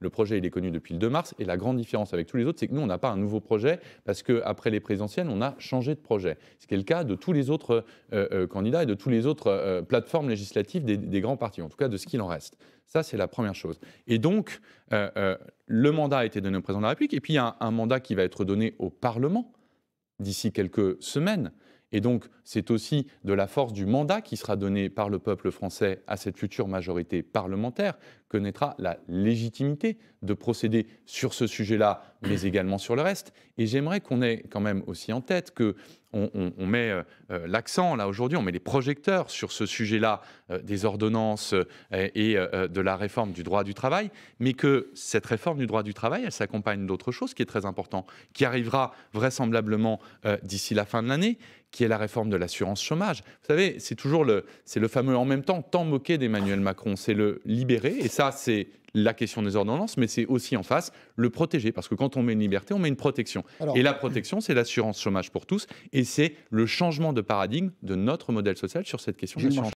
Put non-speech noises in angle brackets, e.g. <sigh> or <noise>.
Le projet, il est connu depuis le 2 mars. Et la grande différence avec tous les autres, c'est que nous, on n'a pas un nouveau projet parce qu'après les présidentielles, on a changé de projet. Ce qui est le cas de tous les autres euh, euh, candidats et de tous les autres euh, plateformes législatives des, grands partis, en tout cas de ce qu'il en reste. Ça, c'est la première chose. Et donc, le mandat a été donné au président de la République, et puis il y a un mandat qui va être donné au Parlement d'ici quelques semaines. Et donc, c'est aussi de la force du mandat qui sera donné par le peuple français à cette future majorité parlementaire que naîtra la légitimité de procéder sur ce sujet-là, mais <coughs> également sur le reste. Et j'aimerais qu'on ait quand même aussi en tête que on, met euh, euh, l'accent là aujourd'hui, on met les projecteurs sur ce sujet-là euh, des ordonnances et de la réforme du droit du travail, mais que cette réforme du droit du travail, elle s'accompagne d'autre chose qui est très important, qui arrivera vraisemblablement d'ici la fin de l'année, qui est la réforme de l'assurance chômage. Vous savez, c'est toujours le, c'est le fameux en même temps tant moqué d'Emmanuel Macron, c'est le libérer, et ça c'est la question des ordonnances, mais c'est aussi en face le protéger, parce que quand on met une liberté, on met une protection. et la protection, c'est l'assurance chômage pour tous, et c'est le changement de paradigme de notre modèle social sur cette question de l'assurance